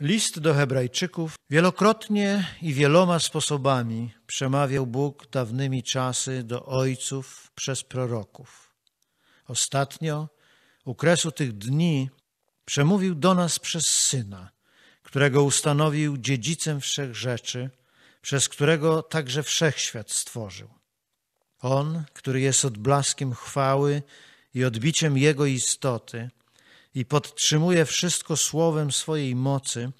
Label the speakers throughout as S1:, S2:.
S1: List do Hebrajczyków wielokrotnie i wieloma sposobami przemawiał Bóg dawnymi czasy do ojców przez proroków. Ostatnio, u kresu tych dni, przemówił do nas przez Syna, którego ustanowił dziedzicem wszech rzeczy, przez którego także wszechświat stworzył. On, który jest odblaskiem chwały i odbiciem Jego istoty, i podtrzymuje wszystko słowem swojej mocy,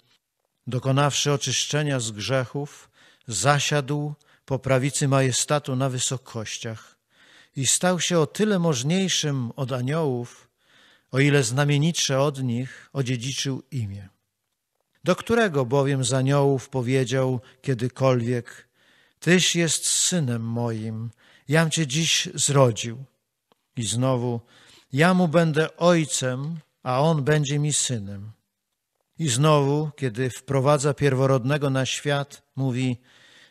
S1: dokonawszy oczyszczenia z grzechów, zasiadł po prawicy majestatu na wysokościach i stał się o tyle możniejszym od aniołów, o ile znamienitsze od nich odziedziczył imię. Do którego bowiem z aniołów powiedział kiedykolwiek, Tyś jest synem moim, jam cię dziś zrodził. I znowu, ja mu będę ojcem, a on będzie mi synem. I znowu, kiedy wprowadza pierworodnego na świat, mówi: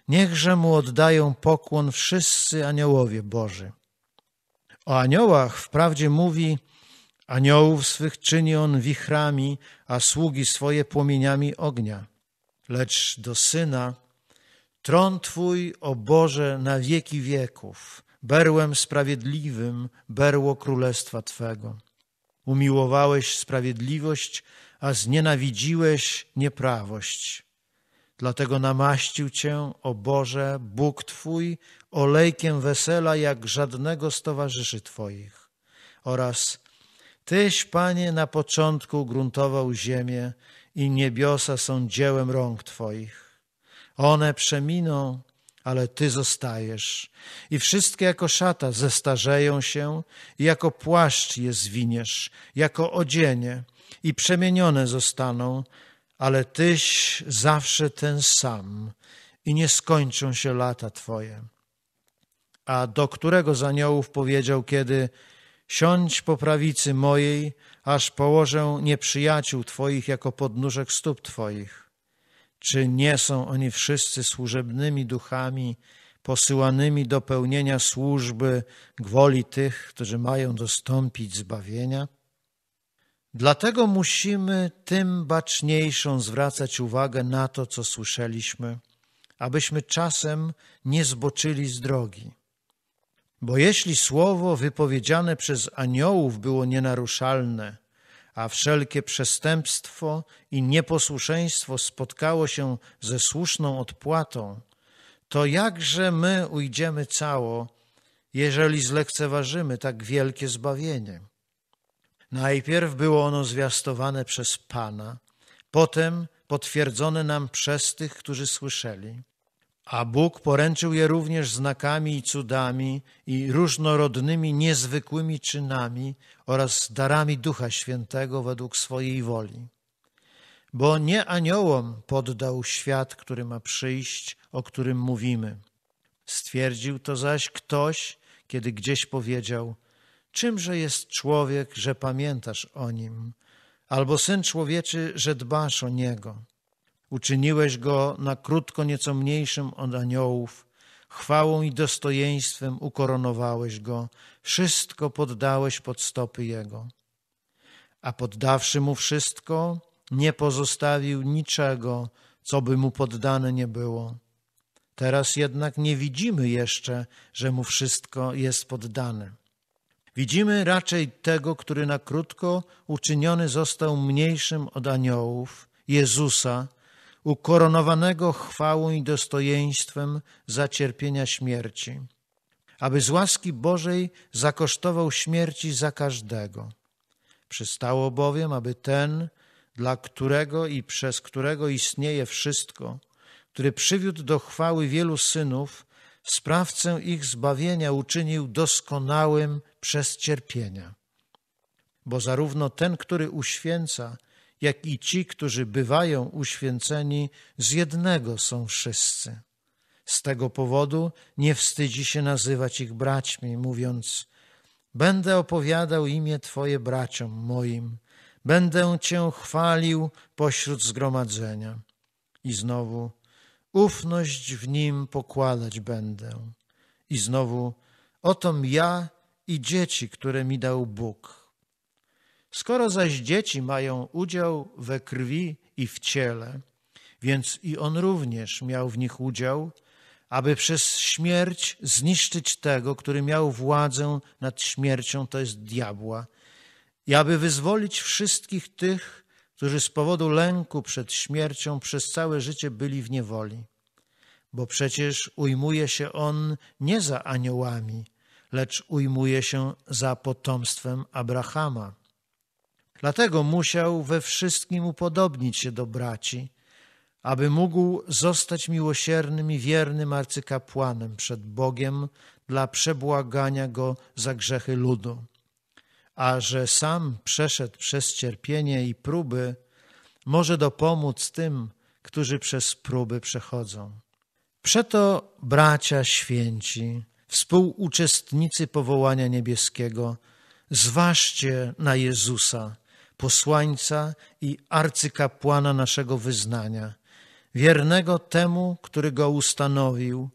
S1: Niechże mu oddają pokłon wszyscy aniołowie Boży. O aniołach wprawdzie mówi: Aniołów swych czyni on wichrami, a sługi swoje płomieniami ognia. Lecz do syna: Tron twój, o Boże, na wieki wieków, berłem sprawiedliwym, berło królestwa twego. Umiłowałeś sprawiedliwość, a znienawidziłeś nieprawość. Dlatego namaścił Cię, o Boże, Bóg Twój, olejkiem wesela jak żadnego z towarzyszy Twoich. Oraz Tyś, Panie, na początku gruntował ziemię i niebiosa są dziełem rąk Twoich. One przeminą, ale Ty zostajesz. I wszystkie jako szata zestarzeją się, i jako płaszcz je zwiniesz, jako odzienie, i przemienione zostaną, ale Tyś zawsze ten sam, i nie skończą się lata Twoje. A do którego z aniołów powiedział kiedy, siądź po prawicy mojej, aż położę nieprzyjaciół Twoich jako podnóżek stóp Twoich. Czy nie są oni wszyscy służebnymi duchami, posyłanymi do pełnienia służby gwoli tych, którzy mają dostąpić zbawienia? Dlatego musimy tym baczniejszą zwracać uwagę na to, co słyszeliśmy, abyśmy czasem nie zboczyli z drogi. Bo jeśli słowo wypowiedziane przez aniołów było nienaruszalne, a wszelkie przestępstwo i nieposłuszeństwo spotkało się ze słuszną odpłatą, to jakże my ujdziemy cało, jeżeli zlekceważymy tak wielkie zbawienie? Najpierw było ono zwiastowane przez Pana, potem potwierdzone nam przez tych, którzy słyszeli, a Bóg poręczył je również znakami i cudami i różnorodnymi, niezwykłymi czynami oraz darami Ducha Świętego według swojej woli. Bo nie aniołom poddał świat, który ma przyjść, o którym mówimy. Stwierdził to zaś ktoś, kiedy gdzieś powiedział: Czymże jest człowiek, że pamiętasz o nim, albo syn człowieczy, że dbasz o niego? Uczyniłeś go na krótko nieco mniejszym od aniołów, chwałą i dostojeństwem ukoronowałeś go, wszystko poddałeś pod stopy jego. A poddawszy mu wszystko, nie pozostawił niczego, co by mu poddane nie było. Teraz jednak nie widzimy jeszcze, że mu wszystko jest poddane. Widzimy raczej tego, który na krótko uczyniony został mniejszym od aniołów, Jezusa, ukoronowanego chwałą i dostojeństwem za cierpienia śmierci, aby z łaski Bożej zakosztował śmierci za każdego. Przystało bowiem, aby ten, dla którego i przez którego istnieje wszystko, który przywiódł do chwały wielu synów, sprawcę ich zbawienia uczynił doskonałym przez cierpienia. Bo zarówno ten, który uświęca, jak i ci, którzy bywają uświęceni, z jednego są wszyscy. Z tego powodu nie wstydzi się nazywać ich braćmi, mówiąc: Będę opowiadał imię Twoje braciom moim, będę Cię chwalił pośród zgromadzenia. I znowu: Ufność w nim pokładać będę. I znowu: oto ja i dzieci, które mi dał Bóg Skoro zaś dzieci mają udział we krwi i w ciele, więc i on również miał w nich udział, aby przez śmierć zniszczyć tego, który miał władzę nad śmiercią, to jest diabła, i aby wyzwolić wszystkich tych, którzy z powodu lęku przed śmiercią przez całe życie byli w niewoli. Bo przecież ujmuje się on nie za aniołami, lecz ujmuje się za potomstwem Abrahama. Dlatego musiał we wszystkim upodobnić się do braci, aby mógł zostać miłosiernym i wiernym arcykapłanem przed Bogiem dla przebłagania go za grzechy ludu. A że sam przeszedł przez cierpienie i próby, może dopomóc tym, którzy przez próby przechodzą. Przeto bracia święci, współuczestnicy powołania niebieskiego, zważcie na Jezusa, posłańca i arcykapłana naszego wyznania, wiernego temu, który go ustanowił,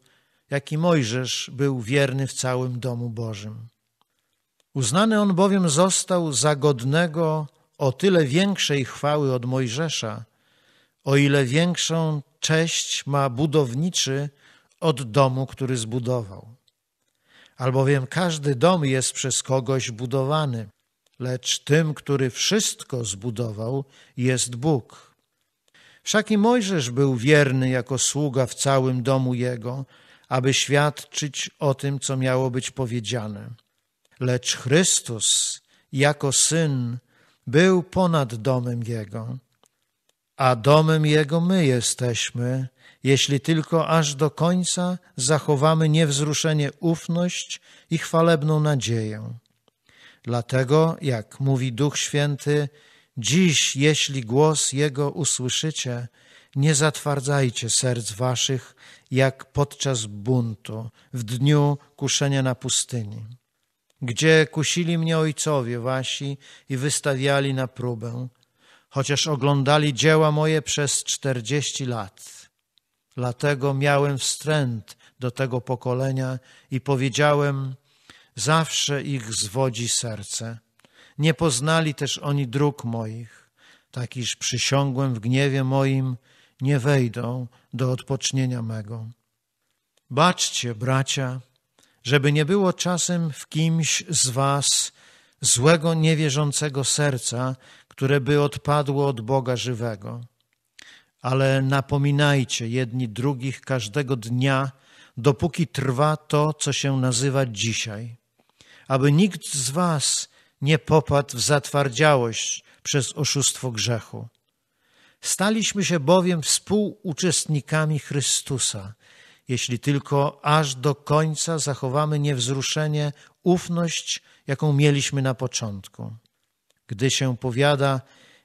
S1: jaki Mojżesz był wierny w całym domu Bożym. Uznany on bowiem został za godnego o tyle większej chwały od Mojżesza, o ile większą cześć ma budowniczy od domu, który zbudował. Albowiem każdy dom jest przez kogoś budowany – lecz tym, który wszystko zbudował, jest Bóg. Wszak i Mojżesz był wierny jako sługa w całym domu jego, aby świadczyć o tym, co miało być powiedziane. Lecz Chrystus, jako syn, był ponad domem jego, a domem jego my jesteśmy, jeśli tylko aż do końca zachowamy niewzruszenie ufność i chwalebną nadzieję. Dlatego, jak mówi Duch Święty, dziś, jeśli głos Jego usłyszycie, nie zatwardzajcie serc waszych, jak podczas buntu, w dniu kuszenia na pustyni, gdzie kusili mnie ojcowie wasi i wystawiali na próbę, chociaż oglądali dzieła moje przez czterdzieści lat. Dlatego miałem wstręt do tego pokolenia i powiedziałem, zawsze ich zwodzi serce. Nie poznali też oni dróg moich, tak iż przysiągłem w gniewie moim, nie wejdą do odpocznienia mego. Baczcie, bracia, żeby nie było czasem w kimś z was złego, niewierzącego serca, które by odpadło od Boga żywego. Ale napominajcie jedni drugich każdego dnia, dopóki trwa to, co się nazywa dzisiaj, aby nikt z was nie popadł w zatwardziałość przez oszustwo grzechu. Staliśmy się bowiem współuczestnikami Chrystusa, jeśli tylko aż do końca zachowamy niewzruszenie ufność, jaką mieliśmy na początku. Gdy się powiada,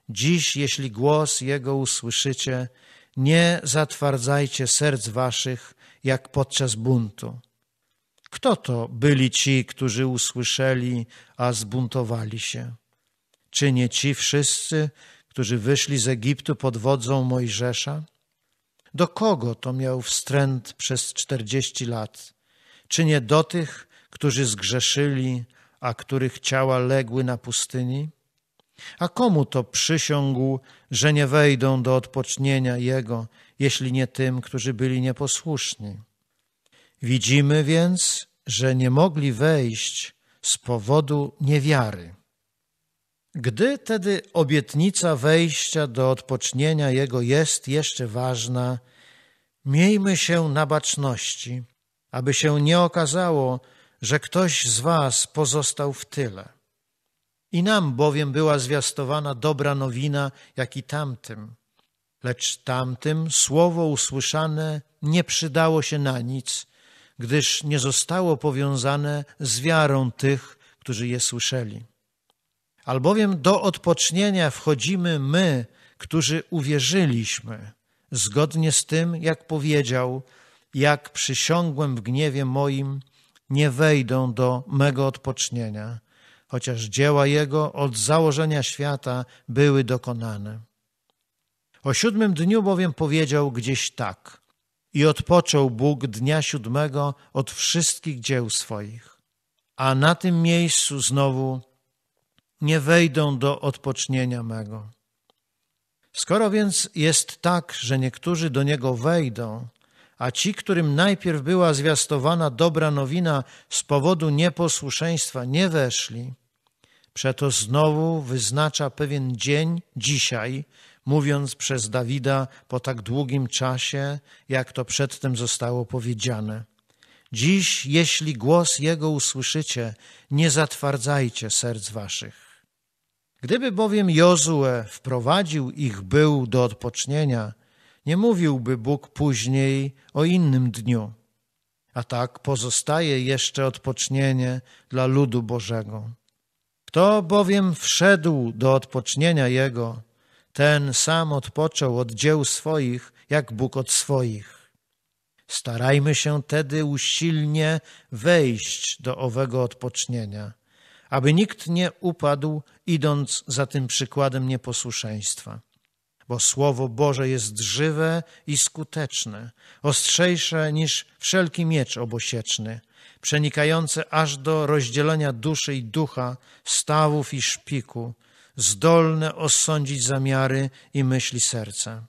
S1: dziś, jeśli głos Jego usłyszycie, nie zatwardzajcie serc waszych, jak podczas buntu. Kto to byli ci, którzy usłyszeli, a zbuntowali się? Czy nie ci wszyscy, którzy wyszli z Egiptu pod wodzą Mojżesza? Do kogo to miał wstręt przez czterdzieści lat? Czy nie do tych, którzy zgrzeszyli, a których ciała legły na pustyni? A komu to przysiągł, że nie wejdą do odpocznienia Jego, jeśli nie tym, którzy byli nieposłuszni? Widzimy więc, że nie mogli wejść z powodu niewiary. Gdy tedy obietnica wejścia do odpocznienia Jego jest jeszcze ważna, miejmy się na baczności, aby się nie okazało, że ktoś z Was pozostał w tyle. I nam bowiem była zwiastowana dobra nowina, jak i tamtym. Lecz tamtym słowo usłyszane nie przydało się na nic, gdyż nie zostało powiązane z wiarą tych, którzy je słyszeli. Albowiem do odpocznienia wchodzimy my, którzy uwierzyliśmy, zgodnie z tym, jak powiedział, jak przysiągłem w gniewie moim, nie wejdą do mego odpocznienia, chociaż dzieła Jego od założenia świata były dokonane. O siódmym dniu bowiem powiedział gdzieś tak – i odpoczął Bóg dnia siódmego od wszystkich dzieł swoich. A na tym miejscu znowu nie wejdą do odpocznienia mego. Skoro więc jest tak, że niektórzy do niego wejdą, a ci, którym najpierw była zwiastowana dobra nowina z powodu nieposłuszeństwa, nie weszli, przeto znowu wyznacza pewien dzień dzisiaj, mówiąc przez Dawida po tak długim czasie, jak to przedtem zostało powiedziane. Dziś, jeśli głos Jego usłyszycie, nie zatwardzajcie serc waszych. Gdyby bowiem Jozue wprowadził ich był do odpocznienia, nie mówiłby Bóg później o innym dniu. A tak pozostaje jeszcze odpocznienie dla ludu Bożego. Kto bowiem wszedł do odpocznienia Jego, ten sam odpoczął od dzieł swoich, jak Bóg od swoich. Starajmy się tedy usilnie wejść do owego odpocznienia, aby nikt nie upadł, idąc za tym przykładem nieposłuszeństwa. Bo Słowo Boże jest żywe i skuteczne, ostrzejsze niż wszelki miecz obosieczny, przenikające aż do rozdzielenia duszy i ducha, stawów i szpiku, zdolne osądzić zamiary i myśli serca.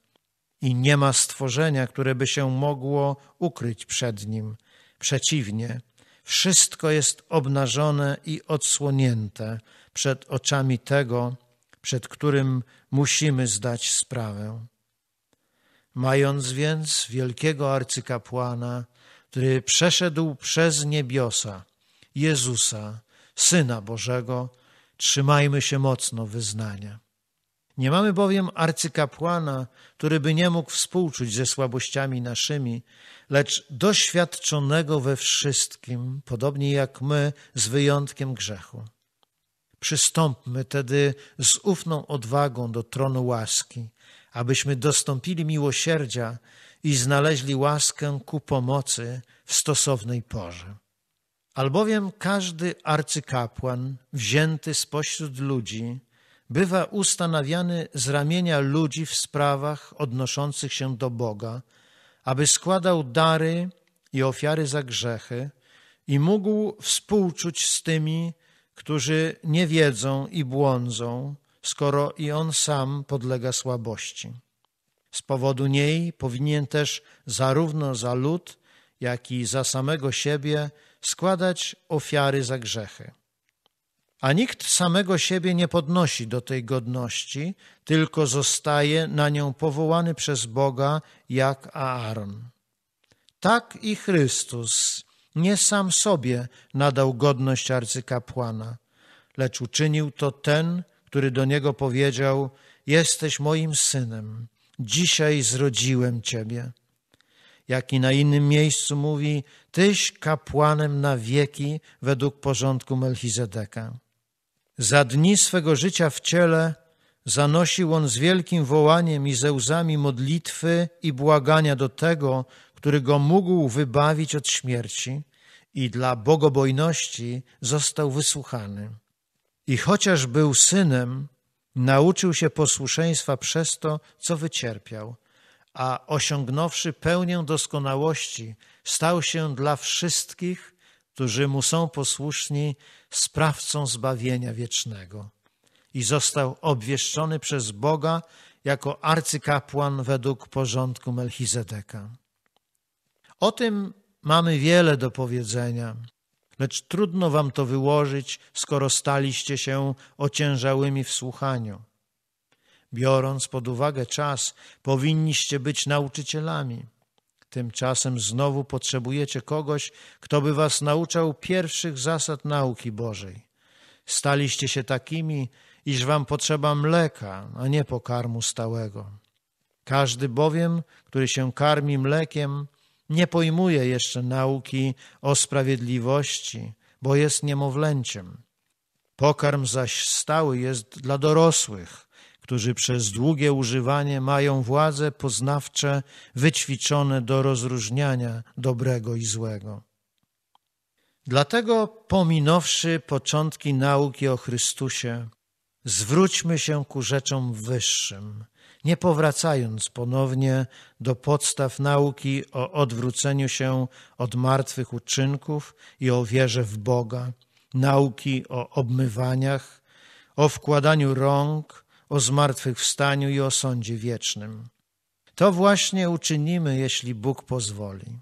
S1: I nie ma stworzenia, które by się mogło ukryć przed nim. Przeciwnie, wszystko jest obnażone i odsłonięte przed oczami tego, przed którym musimy zdać sprawę. Mając więc wielkiego arcykapłana, który przeszedł przez niebiosa, Jezusa, Syna Bożego, Trzymajmy się mocno wyznania. Nie mamy bowiem arcykapłana, który by nie mógł współczuć ze słabościami naszymi, lecz doświadczonego we wszystkim, podobnie jak my, z wyjątkiem grzechu. Przystąpmy tedy z ufną odwagą do tronu łaski, abyśmy dostąpili miłosierdzia i znaleźli łaskę ku pomocy w stosownej porze. Albowiem każdy arcykapłan wzięty spośród ludzi bywa ustanawiany z ramienia ludzi w sprawach odnoszących się do Boga, aby składał dary i ofiary za grzechy i mógł współczuć z tymi, którzy nie wiedzą i błądzą, skoro i on sam podlega słabości. Z powodu niej powinien też zarówno za lud, jak i za samego siebie składać ofiary za grzechy. A nikt samego siebie nie podnosi do tej godności, tylko zostaje na nią powołany przez Boga jak Aaron. Tak i Chrystus nie sam sobie nadał godność arcykapłana, lecz uczynił to ten, który do niego powiedział: Jesteś moim synem, dzisiaj zrodziłem ciebie jak i na innym miejscu mówi: Tyś kapłanem na wieki według porządku Melchizedeka. Za dni swego życia w ciele zanosił on z wielkim wołaniem i ze łzami modlitwy i błagania do tego, który go mógł wybawić od śmierci i dla bogobojności został wysłuchany. I chociaż był synem, nauczył się posłuszeństwa przez to, co wycierpiał – a osiągnąwszy pełnię doskonałości, stał się dla wszystkich, którzy mu są posłuszni, sprawcą zbawienia wiecznego. I został obwieszczony przez Boga jako arcykapłan według porządku Melchizedeka. O tym mamy wiele do powiedzenia, lecz trudno wam to wyłożyć, skoro staliście się ociężałymi w słuchaniu. Biorąc pod uwagę czas, powinniście być nauczycielami. Tymczasem znowu potrzebujecie kogoś, kto by was nauczał pierwszych zasad nauki Bożej. Staliście się takimi, iż wam potrzeba mleka, a nie pokarmu stałego. Każdy bowiem, który się karmi mlekiem, nie pojmuje jeszcze nauki o sprawiedliwości, bo jest niemowlęciem. Pokarm zaś stały jest dla dorosłych, którzy przez długie używanie mają władze poznawcze wyćwiczone do rozróżniania dobrego i złego. Dlatego, pominąwszy początki nauki o Chrystusie, zwróćmy się ku rzeczom wyższym, nie powracając ponownie do podstaw nauki o odwróceniu się od martwych uczynków i o wierze w Boga, nauki o obmywaniach, o wkładaniu rąk, o zmartwychwstaniu i o sądzie wiecznym. To właśnie uczynimy, jeśli Bóg pozwoli.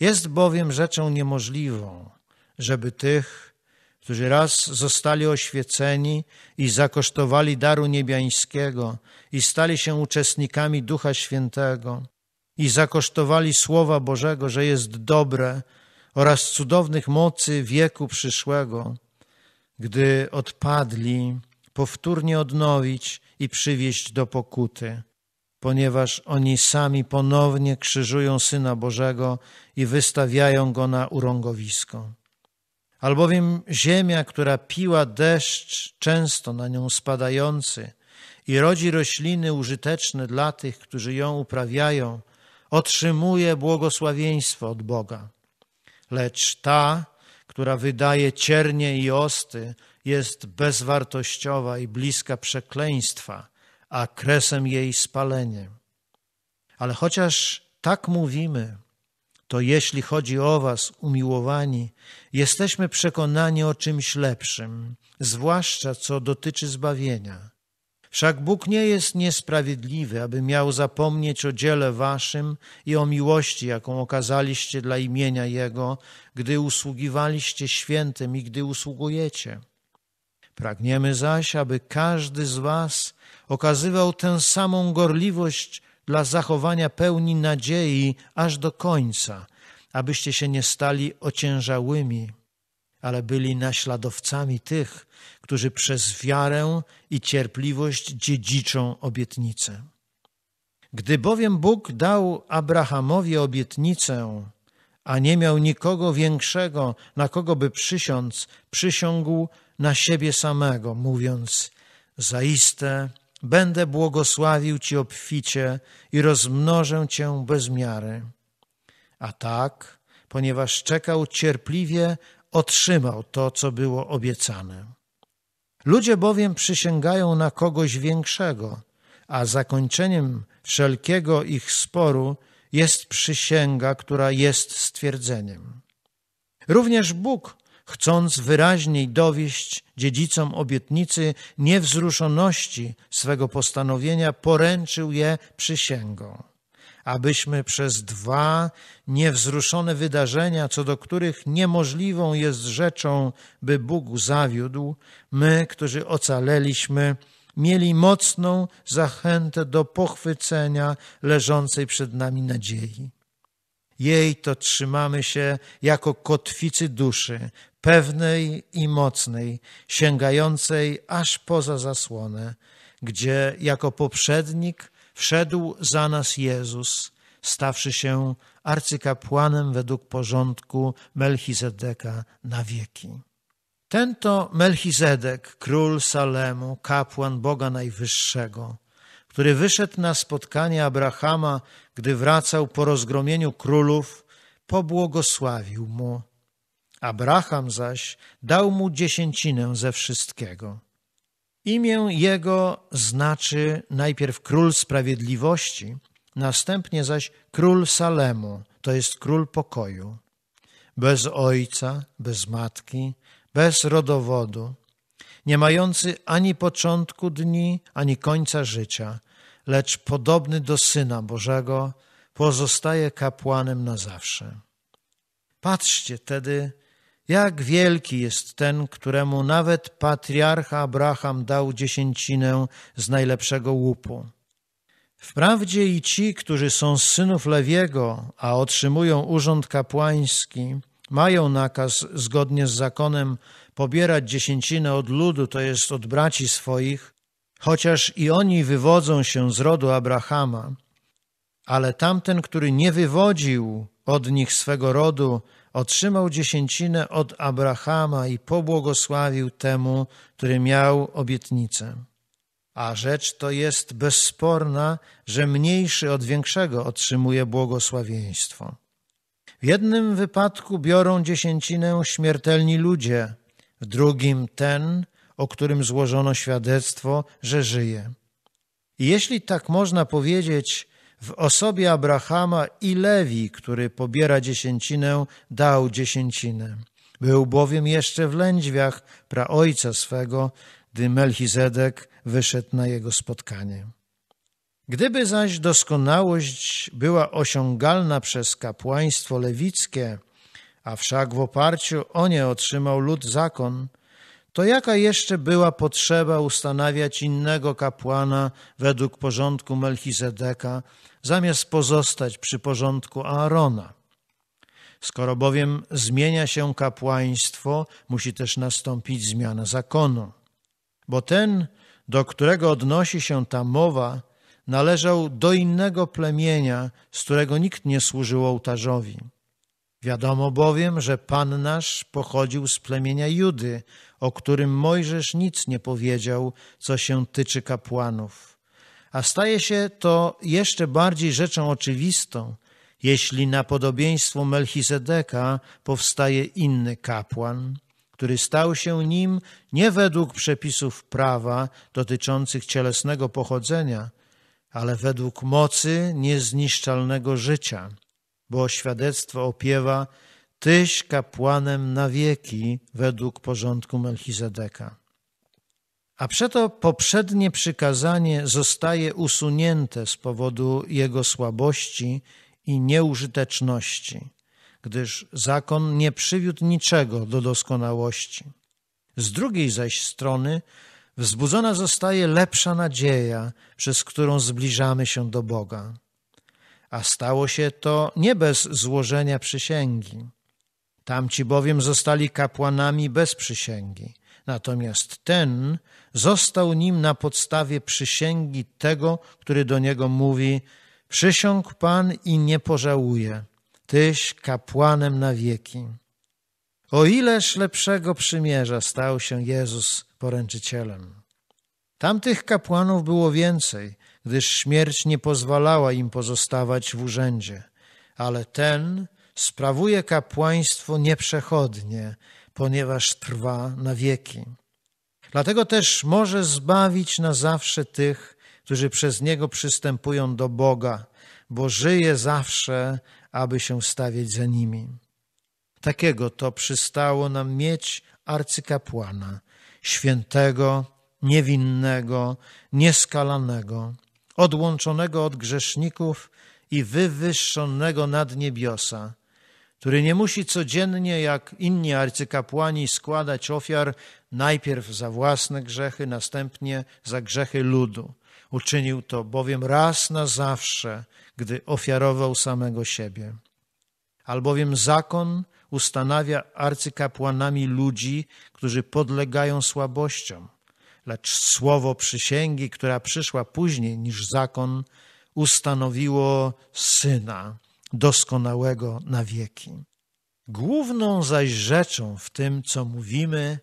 S1: Jest bowiem rzeczą niemożliwą, żeby tych, którzy raz zostali oświeceni i zakosztowali daru niebiańskiego i stali się uczestnikami Ducha Świętego i zakosztowali Słowa Bożego, że jest dobre oraz cudownych mocy wieku przyszłego, gdy odpadli, powtórnie odnowić i przywieść do pokuty, ponieważ oni sami ponownie krzyżują Syna Bożego i wystawiają go na urągowisko. Albowiem ziemia, która piła deszcz, często na nią spadający, i rodzi rośliny użyteczne dla tych, którzy ją uprawiają, otrzymuje błogosławieństwo od Boga. Lecz ta, która wydaje ciernie i osty, jest bezwartościowa i bliska przekleństwa, a kresem jej spalenie. Ale chociaż tak mówimy, to jeśli chodzi o Was, umiłowani, jesteśmy przekonani o czymś lepszym, zwłaszcza co dotyczy zbawienia. Wszak Bóg nie jest niesprawiedliwy, aby miał zapomnieć o dziele Waszym i o miłości, jaką okazaliście dla imienia Jego, gdy usługiwaliście świętym i gdy usługujecie. Pragniemy zaś, aby każdy z Was okazywał tę samą gorliwość dla zachowania pełni nadziei aż do końca, abyście się nie stali ociężałymi, ale byli naśladowcami tych, którzy przez wiarę i cierpliwość dziedziczą obietnicę. Gdy bowiem Bóg dał Abrahamowi obietnicę, a nie miał nikogo większego, na kogo by przysiąc, przysiągł na siebie samego, mówiąc: Zaiste, będę błogosławił Ci obficie i rozmnożę Cię bez miary. A tak, ponieważ czekał cierpliwie, otrzymał to, co było obiecane. Ludzie bowiem przysięgają na kogoś większego, a zakończeniem wszelkiego ich sporu jest przysięga, która jest stwierdzeniem. Również Bóg chcąc wyraźniej dowieść dziedzicom obietnicy niewzruszoności swego postanowienia, poręczył je przysięgą, abyśmy przez dwa niewzruszone wydarzenia, co do których niemożliwą jest rzeczą, by Bóg zawiódł, my, którzy ocaleliśmy, mieli mocną zachętę do pochwycenia leżącej przed nami nadziei. Jej to trzymamy się jako kotwicy duszy, pewnej i mocnej, sięgającej aż poza zasłonę, gdzie jako poprzednik wszedł za nas Jezus, stawszy się arcykapłanem według porządku Melchizedeka na wieki. Ten to Melchizedek, król Salemu, kapłan Boga Najwyższego, który wyszedł na spotkanie Abrahama, gdy wracał po rozgromieniu królów, pobłogosławił mu Abraham zaś dał mu dziesięcinę ze wszystkiego. Imię jego znaczy najpierw król sprawiedliwości, następnie zaś król Salemu, to jest król pokoju. Bez ojca, bez matki, bez rodowodu, nie mający ani początku dni, ani końca życia, lecz podobny do Syna Bożego, pozostaje kapłanem na zawsze. Patrzcie tedy jak wielki jest ten, któremu nawet patriarcha Abraham dał dziesięcinę z najlepszego łupu. Wprawdzie i ci, którzy są z synów Lewiego, a otrzymują urząd kapłański, mają nakaz zgodnie z zakonem pobierać dziesięcinę od ludu, to jest od braci swoich, chociaż i oni wywodzą się z rodu Abrahama. Ale tamten, który nie wywodził od nich swego rodu, otrzymał dziesięcinę od Abrahama i pobłogosławił temu, który miał obietnicę. A rzecz to jest bezsporna, że mniejszy od większego otrzymuje błogosławieństwo. W jednym wypadku biorą dziesięcinę śmiertelni ludzie, w drugim ten, o którym złożono świadectwo, że żyje. I jeśli tak można powiedzieć, w osobie Abrahama i Lewi, który pobiera dziesięcinę, dał dziesięcinę. Był bowiem jeszcze w lędźwiach praojca swego, gdy Melchizedek wyszedł na jego spotkanie. Gdyby zaś doskonałość była osiągalna przez kapłaństwo lewickie, a wszak w oparciu o nie otrzymał lud zakon, to jaka jeszcze była potrzeba ustanawiać innego kapłana według porządku Melchizedeka, zamiast pozostać przy porządku Aarona? Skoro bowiem zmienia się kapłaństwo, musi też nastąpić zmiana zakonu, bo ten, do którego odnosi się ta mowa, należał do innego plemienia, z którego nikt nie służył ołtarzowi Wiadomo bowiem, że Pan nasz pochodził z plemienia Judy, o którym Mojżesz nic nie powiedział, co się tyczy kapłanów. A staje się to jeszcze bardziej rzeczą oczywistą, jeśli na podobieństwo Melchizedeka powstaje inny kapłan, który stał się nim nie według przepisów prawa dotyczących cielesnego pochodzenia, ale według mocy niezniszczalnego życia – bo świadectwo opiewa Tyś kapłanem na wieki według porządku Melchizedeka. A przeto poprzednie przykazanie zostaje usunięte z powodu jego słabości i nieużyteczności, gdyż zakon nie przywiódł niczego do doskonałości. Z drugiej zaś strony wzbudzona zostaje lepsza nadzieja, przez którą zbliżamy się do Boga a stało się to nie bez złożenia przysięgi. Tamci bowiem zostali kapłanami bez przysięgi, natomiast ten został nim na podstawie przysięgi tego, który do niego mówi: Przysiąg Pan i nie pożałuje, tyś kapłanem na wieki. O ileż lepszego przymierza stał się Jezus poręczycielem. Tamtych kapłanów było więcej, gdyż śmierć nie pozwalała im pozostawać w urzędzie, ale ten sprawuje kapłaństwo nieprzechodnie, ponieważ trwa na wieki. Dlatego też może zbawić na zawsze tych, którzy przez Niego przystępują do Boga, bo żyje zawsze, aby się stawiać za nimi. Takiego to przystało nam mieć arcykapłana, świętego, niewinnego, nieskalanego, odłączonego od grzeszników i wywyższonego nad niebiosa, który nie musi codziennie, jak inni arcykapłani, składać ofiar najpierw za własne grzechy, następnie za grzechy ludu. Uczynił to bowiem raz na zawsze, gdy ofiarował samego siebie. Albowiem zakon ustanawia arcykapłanami ludzi, którzy podlegają słabościom lecz słowo przysięgi, która przyszła później niż zakon, ustanowiło syna doskonałego na wieki. Główną zaś rzeczą w tym, co mówimy,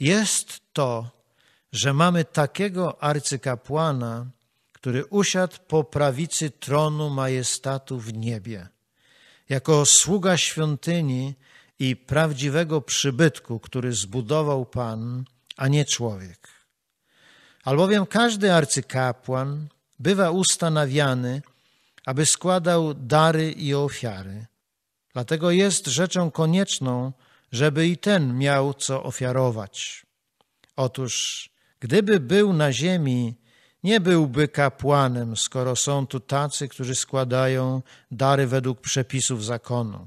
S1: jest to, że mamy takiego arcykapłana, który usiadł po prawicy tronu majestatu w niebie, jako sługa świątyni i prawdziwego przybytku, który zbudował Pan, a nie człowiek. Albowiem każdy arcykapłan bywa ustanawiany, aby składał dary i ofiary. Dlatego jest rzeczą konieczną, żeby i ten miał co ofiarować. Otóż, gdyby był na ziemi, nie byłby kapłanem, skoro są tu tacy, którzy składają dary według przepisów zakonu.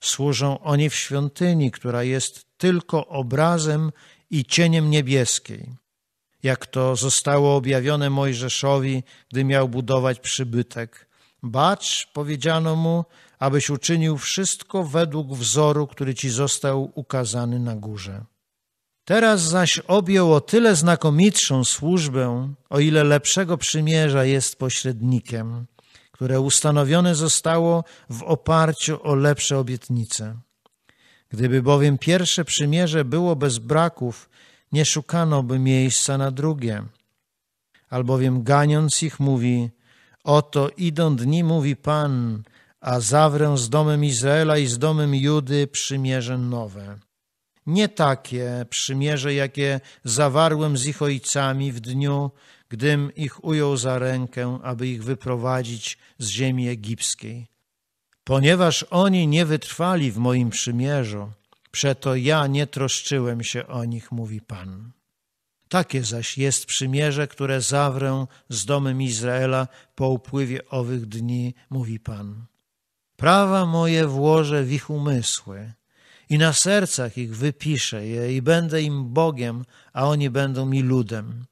S1: Służą oni w świątyni, która jest tylko obrazem i cieniem niebieskiej jak to zostało objawione Mojżeszowi, gdy miał budować przybytek. Bacz, powiedziano mu, abyś uczynił wszystko według wzoru, który ci został ukazany na górze. Teraz zaś objął o tyle znakomitszą służbę, o ile lepszego przymierza jest pośrednikiem, które ustanowione zostało w oparciu o lepsze obietnice. Gdyby bowiem pierwsze przymierze było bez braków nie szukano by miejsca na drugie. Albowiem ganiąc ich mówi, oto idą dni, mówi Pan, a zawrę z domem Izraela i z domem Judy przymierze nowe. Nie takie przymierze, jakie zawarłem z ich ojcami w dniu, gdym ich ujął za rękę, aby ich wyprowadzić z ziemi egipskiej. Ponieważ oni nie wytrwali w moim przymierzu, Przeto ja nie troszczyłem się o nich, mówi Pan. Takie zaś jest przymierze, które zawrę z domem Izraela po upływie owych dni, mówi Pan. Prawa moje włożę w ich umysły i na sercach ich wypiszę je i będę im Bogiem, a oni będą mi ludem.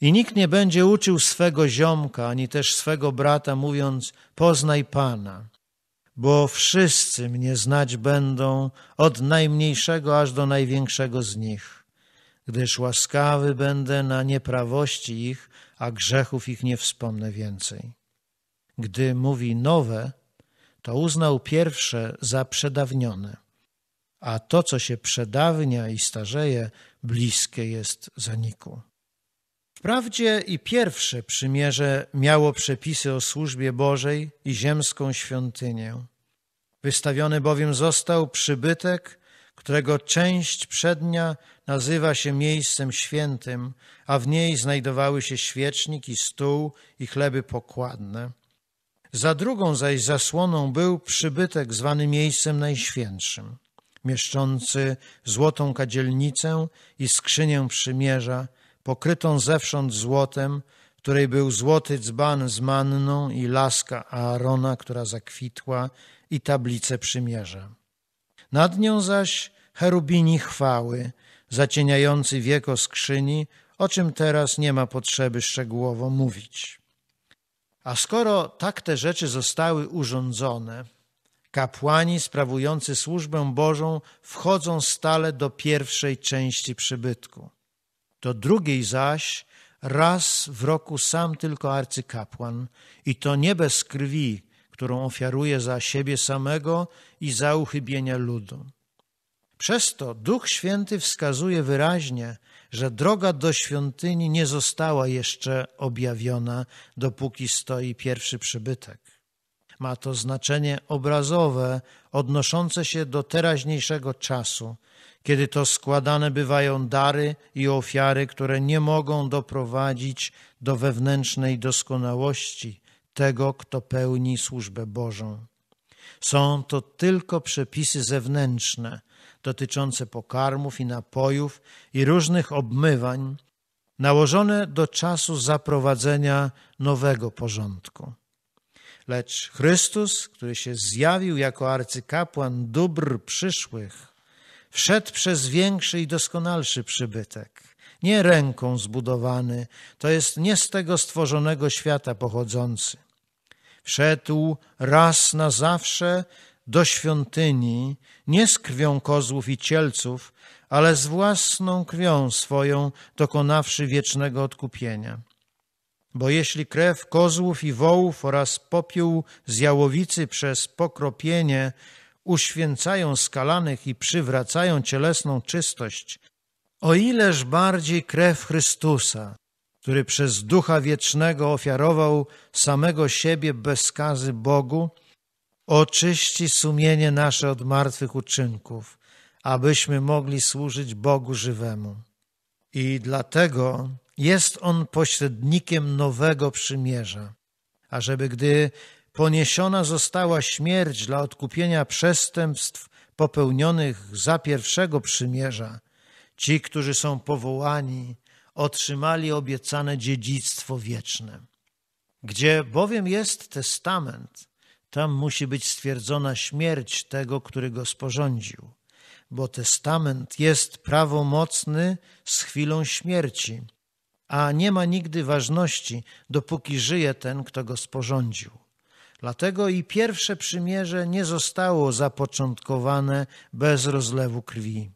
S1: I nikt nie będzie uczył swego ziomka, ani też swego brata, mówiąc, poznaj Pana, bo wszyscy mnie znać będą, od najmniejszego aż do największego z nich, gdyż łaskawy będę na nieprawości ich, a grzechów ich nie wspomnę więcej. Gdy mówi nowe, to uznał pierwsze za przedawnione, a to, co się przedawnia i starzeje, bliskie jest zaniku. Wprawdzie i pierwsze przymierze miało przepisy o służbie Bożej i ziemską świątynię. Wystawiony bowiem został przybytek, którego część przednia nazywa się miejscem świętym, a w niej znajdowały się świecznik i stół i chleby pokładne. Za drugą zaś zasłoną był przybytek zwany miejscem najświętszym, mieszczący złotą kadzielnicę i skrzynię przymierza – pokrytą zewsząd złotem, w której był złoty dzban z manną i laska Aarona, która zakwitła, i tablice przymierza. Nad nią zaś cherubini chwały, zacieniający wieko skrzyni, o czym teraz nie ma potrzeby szczegółowo mówić. A skoro tak te rzeczy zostały urządzone, kapłani sprawujący służbę Bożą wchodzą stale do pierwszej części przybytku – do drugiej zaś raz w roku sam tylko arcykapłan i to nie bez krwi, którą ofiaruje za siebie samego i za uchybienia ludu. Przez to Duch Święty wskazuje wyraźnie, że droga do świątyni nie została jeszcze objawiona, dopóki stoi pierwszy przybytek. Ma to znaczenie obrazowe, odnoszące się do teraźniejszego czasu – kiedy to składane bywają dary i ofiary, które nie mogą doprowadzić do wewnętrznej doskonałości tego, kto pełni służbę Bożą. Są to tylko przepisy zewnętrzne dotyczące pokarmów i napojów i różnych obmywań, nałożone do czasu zaprowadzenia nowego porządku. Lecz Chrystus, który się zjawił jako arcykapłan dóbr przyszłych, wszedł przez większy i doskonalszy przybytek. Nie ręką zbudowany, to jest nie z tego stworzonego świata pochodzący. Wszedł raz na zawsze do świątyni, nie z krwią kozłów i cielców, ale z własną krwią swoją, dokonawszy wiecznego odkupienia. Bo jeśli krew kozłów i wołów oraz popiół z jałowicy przez pokropienie uświęcają skalanych i przywracają cielesną czystość, o ileż bardziej krew Chrystusa, który przez Ducha Wiecznego ofiarował samego siebie bez skazy Bogu, oczyści sumienie nasze od martwych uczynków, abyśmy mogli służyć Bogu żywemu. I dlatego jest On pośrednikiem nowego przymierza, ażeby gdy poniesiona została śmierć dla odkupienia przestępstw popełnionych za pierwszego przymierza. Ci, którzy są powołani, otrzymali obiecane dziedzictwo wieczne. Gdzie bowiem jest testament, tam musi być stwierdzona śmierć tego, który go sporządził, bo testament jest prawomocny z chwilą śmierci, a nie ma nigdy ważności, dopóki żyje ten, kto go sporządził. Dlatego i pierwsze przymierze nie zostało zapoczątkowane bez rozlewu krwi.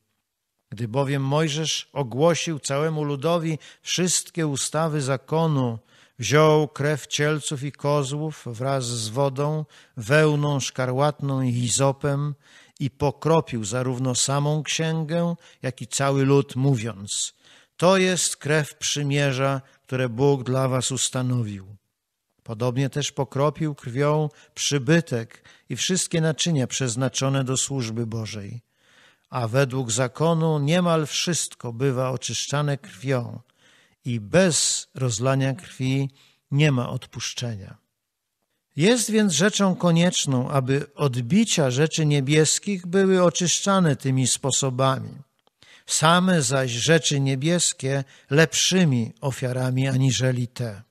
S1: Gdy bowiem Mojżesz ogłosił całemu ludowi wszystkie ustawy zakonu, wziął krew cielców i kozłów wraz z wodą, wełną szkarłatną i hizopem i pokropił zarówno samą księgę, jak i cały lud, mówiąc: To jest krew przymierza, które Bóg dla was ustanowił. Podobnie też pokropił krwią przybytek i wszystkie naczynia przeznaczone do służby Bożej. A według zakonu niemal wszystko bywa oczyszczane krwią i bez rozlania krwi nie ma odpuszczenia. Jest więc rzeczą konieczną, aby odbicia rzeczy niebieskich były oczyszczane tymi sposobami, same zaś rzeczy niebieskie lepszymi ofiarami aniżeli te.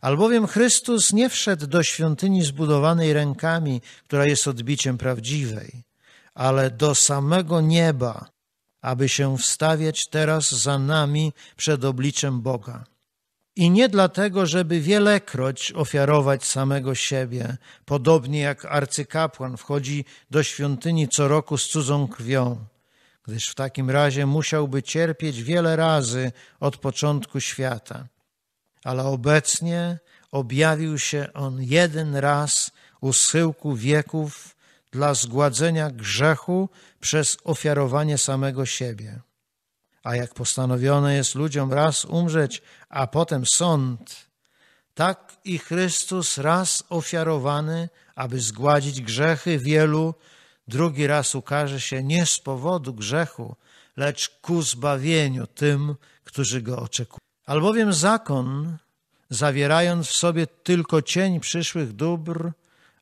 S1: Albowiem Chrystus nie wszedł do świątyni zbudowanej rękami, która jest odbiciem prawdziwej, ale do samego nieba, aby się wstawiać teraz za nami przed obliczem Boga. I nie dlatego, żeby wielekroć ofiarować samego siebie, podobnie jak arcykapłan wchodzi do świątyni co roku z cudzą krwią, gdyż w takim razie musiałby cierpieć wiele razy od początku świata ale obecnie objawił się On jeden raz u schyłku wieków dla zgładzenia grzechu przez ofiarowanie samego siebie. A jak postanowione jest ludziom raz umrzeć, a potem sąd, tak i Chrystus raz ofiarowany, aby zgładzić grzechy wielu, drugi raz ukaże się nie z powodu grzechu, lecz ku zbawieniu tym, którzy go oczekują. Albowiem zakon, zawierając w sobie tylko cień przyszłych dóbr,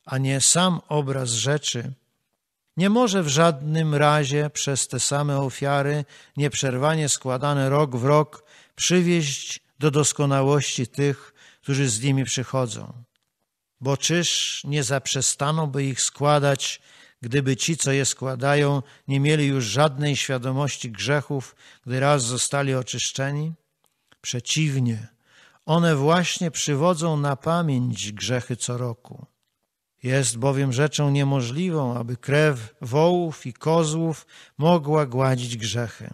S1: a nie sam obraz rzeczy, nie może w żadnym razie przez te same ofiary, nieprzerwanie składane rok w rok, przywieźć do doskonałości tych, którzy z nimi przychodzą. Bo czyż nie zaprzestano by ich składać, gdyby ci, co je składają, nie mieli już żadnej świadomości grzechów, gdy raz zostali oczyszczeni? Przeciwnie, one właśnie przywodzą na pamięć grzechy co roku. Jest bowiem rzeczą niemożliwą, aby krew wołów i kozłów mogła gładzić grzechy.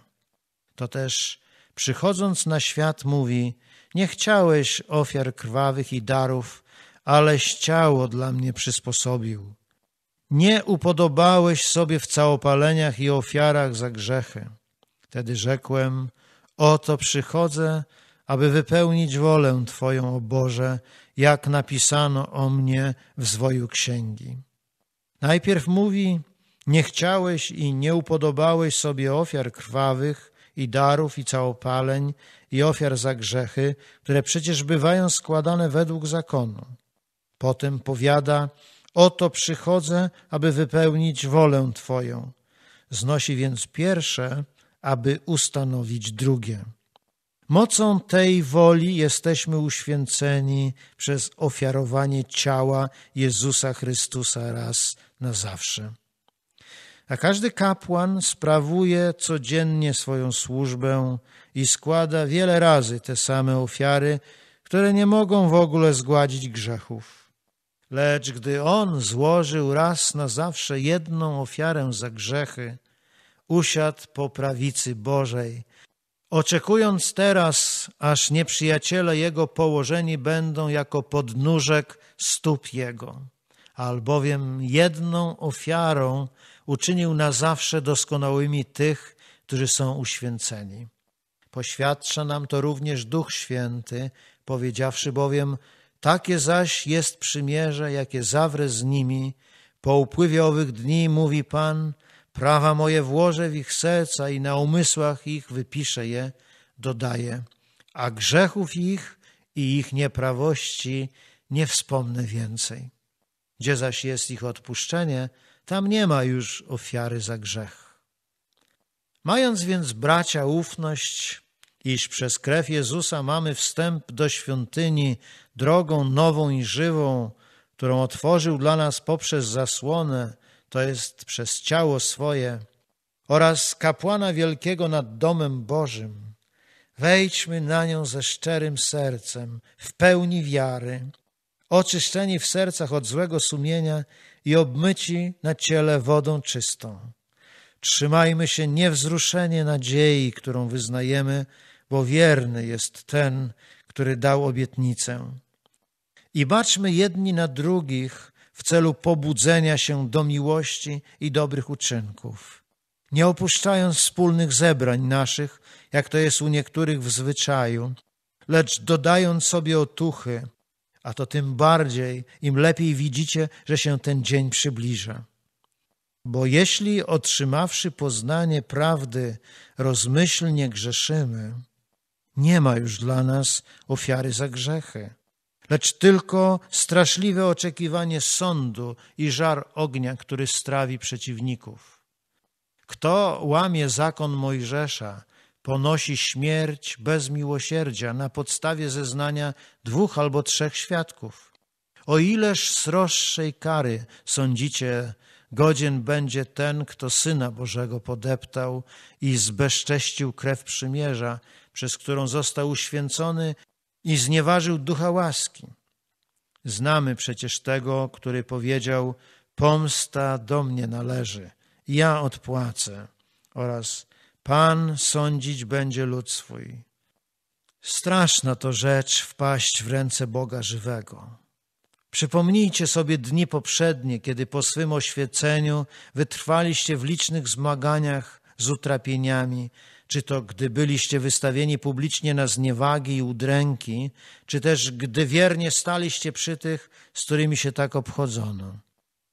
S1: To też przychodząc na świat mówi: Nie chciałeś ofiar krwawych i darów, aleś ciało dla mnie przysposobił. Nie upodobałeś sobie w całopaleniach i ofiarach za grzechy. Wtedy rzekłem: Oto przychodzę, aby wypełnić wolę Twoją, o Boże, jak napisano o mnie w zwoju księgi. Najpierw mówi, nie chciałeś i nie upodobałeś sobie ofiar krwawych i darów i całopaleń i ofiar za grzechy, które przecież bywają składane według zakonu. Potem powiada, oto przychodzę, aby wypełnić wolę Twoją. Znosi więc pierwsze, aby ustanowić drugie. Mocą tej woli jesteśmy uświęceni przez ofiarowanie ciała Jezusa Chrystusa raz na zawsze. A każdy kapłan sprawuje codziennie swoją służbę i składa wiele razy te same ofiary, które nie mogą w ogóle zgładzić grzechów. Lecz gdy on złożył raz na zawsze jedną ofiarę za grzechy, usiadł po prawicy Bożej, Oczekując teraz, aż nieprzyjaciele Jego położeni będą jako podnóżek stóp Jego, albowiem jedną ofiarą uczynił na zawsze doskonałymi tych, którzy są uświęceni. Poświadcza nam to również Duch Święty, powiedziawszy bowiem, takie zaś jest przymierze, jakie zawrę z nimi. Po upływie owych dni, mówi Pan, Prawa moje włożę w ich serca i na umysłach ich wypiszę je, dodaję, a grzechów ich i ich nieprawości nie wspomnę więcej. Gdzie zaś jest ich odpuszczenie, tam nie ma już ofiary za grzech. Mając więc bracia ufność, iż przez krew Jezusa mamy wstęp do świątyni drogą nową i żywą, którą otworzył dla nas poprzez zasłonę, to jest przez ciało swoje, oraz kapłana wielkiego nad domem Bożym. Wejdźmy na nią ze szczerym sercem, w pełni wiary, oczyszczeni w sercach od złego sumienia i obmyci na ciele wodą czystą. Trzymajmy się niewzruszenie nadziei, którą wyznajemy, bo wierny jest ten, który dał obietnicę. I baczmy jedni na drugich w celu pobudzenia się do miłości i dobrych uczynków, nie opuszczając wspólnych zebrań naszych, jak to jest u niektórych w zwyczaju, lecz dodając sobie otuchy, a to tym bardziej, im lepiej widzicie, że się ten dzień przybliża. Bo jeśli otrzymawszy poznanie prawdy, rozmyślnie grzeszymy, nie ma już dla nas ofiary za grzechy lecz tylko straszliwe oczekiwanie sądu i żar ognia, który strawi przeciwników. Kto łamie zakon Mojżesza, ponosi śmierć bez miłosierdzia na podstawie zeznania dwóch albo trzech świadków. O ileż sroższej kary sądzicie, godzien będzie ten, kto Syna Bożego podeptał i zbezcześcił krew przymierza, przez którą został uświęcony i znieważył ducha łaski. Znamy przecież tego, który powiedział: Pomsta do mnie należy, ja odpłacę, oraz Pan sądzić będzie lud swój. Straszna to rzecz wpaść w ręce Boga żywego. Przypomnijcie sobie dni poprzednie, kiedy po swym oświeceniu wytrwaliście w licznych zmaganiach z utrapieniami, czy to gdy byliście wystawieni publicznie na zniewagi i udręki, czy też gdy wiernie staliście przy tych, z którymi się tak obchodzono.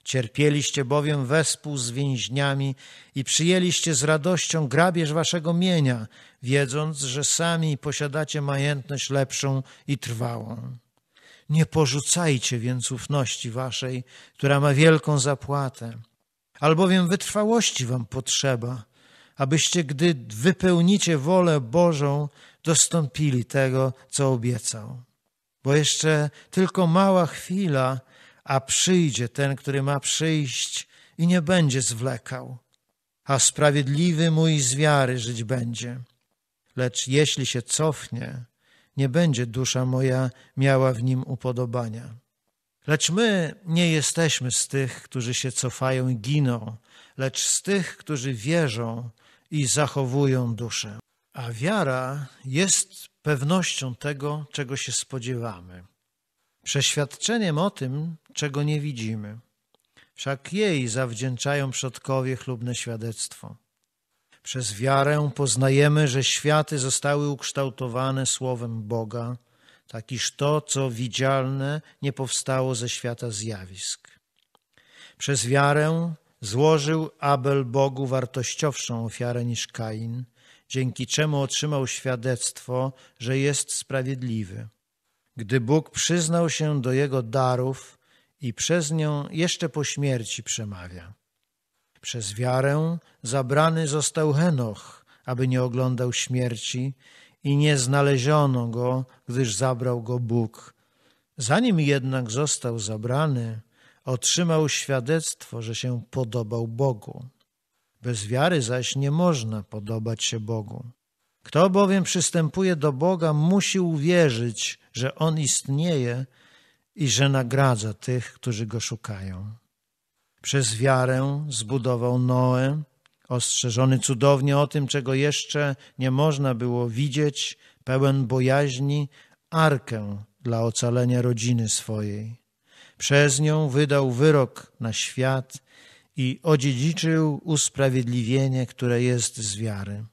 S1: Cierpieliście bowiem wespół z więźniami i przyjęliście z radością grabież waszego mienia, wiedząc, że sami posiadacie majętność lepszą i trwałą. Nie porzucajcie więc ufności waszej, która ma wielką zapłatę, albowiem wytrwałości wam potrzeba – abyście, gdy wypełnicie wolę Bożą, dostąpili tego, co obiecał. Bo jeszcze tylko mała chwila, a przyjdzie ten, który ma przyjść i nie będzie zwlekał, a sprawiedliwy mój z wiary żyć będzie. Lecz jeśli się cofnie, nie będzie dusza moja miała w nim upodobania. Lecz my nie jesteśmy z tych, którzy się cofają i giną, lecz z tych, którzy wierzą i zachowują duszę. A wiara jest pewnością tego, czego się spodziewamy, przeświadczeniem o tym, czego nie widzimy. Wszak jej zawdzięczają przodkowie chlubne świadectwo. Przez wiarę poznajemy, że światy zostały ukształtowane słowem Boga, tak iż to, co widzialne, nie powstało ze świata zjawisk. Przez wiarę Złożył Abel Bogu wartościowszą ofiarę niż Kain, dzięki czemu otrzymał świadectwo, że jest sprawiedliwy. Gdy Bóg przyznał się do jego darów i przez nią jeszcze po śmierci przemawia. Przez wiarę zabrany został Henoch, aby nie oglądał śmierci i nie znaleziono go, gdyż zabrał go Bóg. Zanim jednak został zabrany, otrzymał świadectwo, że się podobał Bogu. Bez wiary zaś nie można podobać się Bogu. Kto bowiem przystępuje do Boga, musi uwierzyć, że On istnieje i że nagradza tych, którzy Go szukają. Przez wiarę zbudował Noe, ostrzeżony cudownie o tym, czego jeszcze nie można było widzieć, pełen bojaźni, arkę dla ocalenia rodziny swojej. Przez nią wydał wyrok na świat i odziedziczył usprawiedliwienie, które jest z wiary.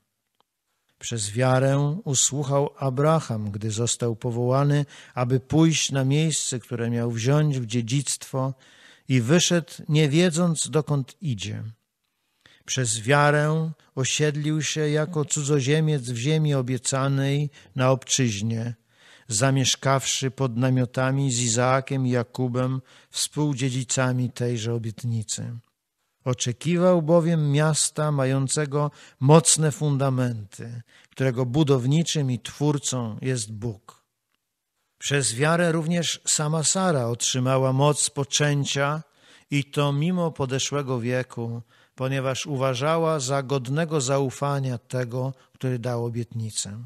S1: Przez wiarę usłuchał Abraham, gdy został powołany, aby pójść na miejsce, które miał wziąć w dziedzictwo, i wyszedł, nie wiedząc dokąd idzie. Przez wiarę osiedlił się jako cudzoziemiec w ziemi obiecanej na obczyźnie, zamieszkawszy pod namiotami z Izaakiem i Jakubem, współdziedzicami tejże obietnicy. Oczekiwał bowiem miasta mającego mocne fundamenty, którego budowniczym i twórcą jest Bóg. Przez wiarę również sama Sara otrzymała moc poczęcia i to mimo podeszłego wieku, ponieważ uważała za godnego zaufania tego, który dał obietnicę.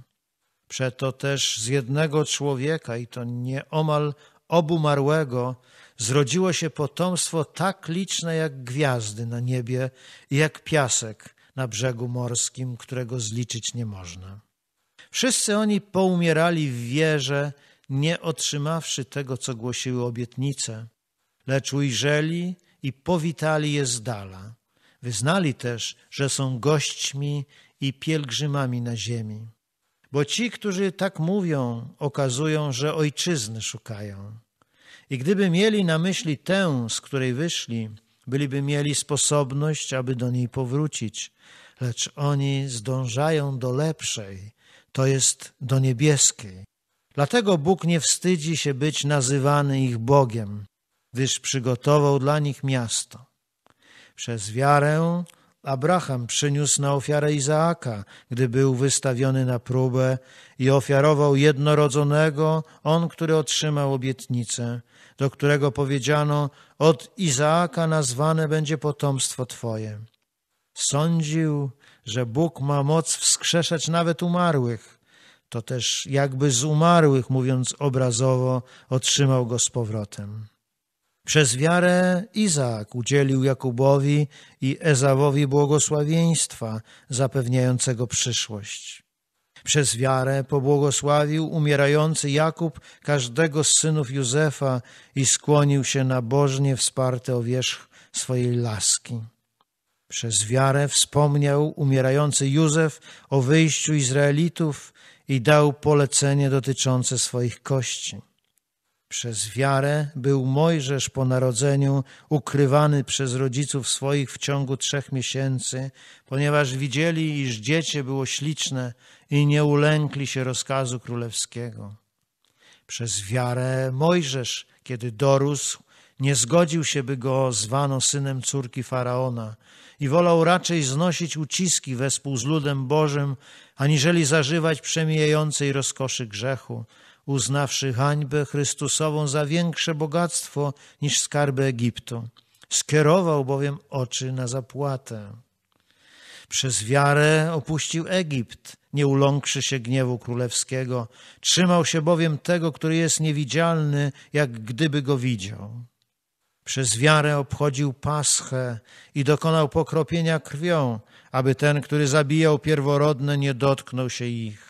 S1: Przeto też z jednego człowieka, i to nieomal obumarłego, zrodziło się potomstwo tak liczne jak gwiazdy na niebie i jak piasek na brzegu morskim, którego zliczyć nie można. Wszyscy oni poumierali w wierze, nie otrzymawszy tego, co głosiły obietnice, lecz ujrzeli i powitali je z dala. Wyznali też, że są gośćmi i pielgrzymami na ziemi. Bo ci, którzy tak mówią, okazują, że ojczyzny szukają. I gdyby mieli na myśli tę, z której wyszli, byliby mieli sposobność, aby do niej powrócić, lecz oni zdążają do lepszej, to jest do niebieskiej. Dlatego Bóg nie wstydzi się być nazywany ich Bogiem, gdyż przygotował dla nich miasto. Przez wiarę Abraham przyniósł na ofiarę Izaaka, gdy był wystawiony na próbę i ofiarował jednorodzonego, on, który otrzymał obietnicę, do którego powiedziano: Od Izaaka nazwane będzie potomstwo Twoje. Sądził, że Bóg ma moc wskrzeszać nawet umarłych. To też jakby z umarłych, mówiąc obrazowo, otrzymał go z powrotem. Przez wiarę Izaak udzielił Jakubowi i Ezawowi błogosławieństwa zapewniającego przyszłość. Przez wiarę pobłogosławił umierający Jakub każdego z synów Józefa i skłonił się nabożnie wsparty o wierzch swojej laski. Przez wiarę wspomniał umierający Józef o wyjściu Izraelitów i dał polecenie dotyczące swoich kości. Przez wiarę był Mojżesz po narodzeniu ukrywany przez rodziców swoich w ciągu trzech miesięcy, ponieważ widzieli, iż dziecię było śliczne i nie ulękli się rozkazu królewskiego. Przez wiarę Mojżesz, kiedy dorósł, nie zgodził się, by go zwano synem córki faraona i wolał raczej znosić uciski wespół z ludem Bożym, aniżeli zażywać przemijającej rozkoszy grzechu uznawszy hańbę Chrystusową za większe bogactwo niż skarby Egiptu. Skierował bowiem oczy na zapłatę. Przez wiarę opuścił Egipt, nie uląkszy się gniewu królewskiego, trzymał się bowiem tego, który jest niewidzialny, jak gdyby go widział. Przez wiarę obchodził paschę i dokonał pokropienia krwią, aby ten, który zabijał pierworodne, nie dotknął się ich.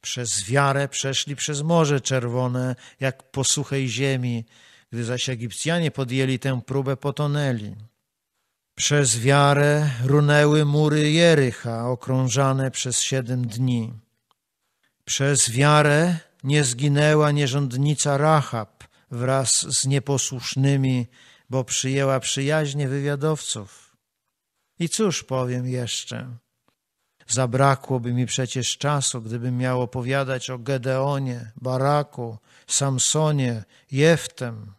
S1: Przez wiarę przeszli przez Morze Czerwone, jak po suchej ziemi. Gdy zaś Egipcjanie podjęli tę próbę, potonęli. Przez wiarę runęły mury Jericha, okrążane przez siedem dni. Przez wiarę nie zginęła nierządnica Rahab wraz z nieposłusznymi, bo przyjęła przyjaźnie wywiadowców. I cóż powiem jeszcze? Zabrakłoby mi przecież czasu, gdybym miał opowiadać o Gedeonie, Baraku, Samsonie, Jeftem,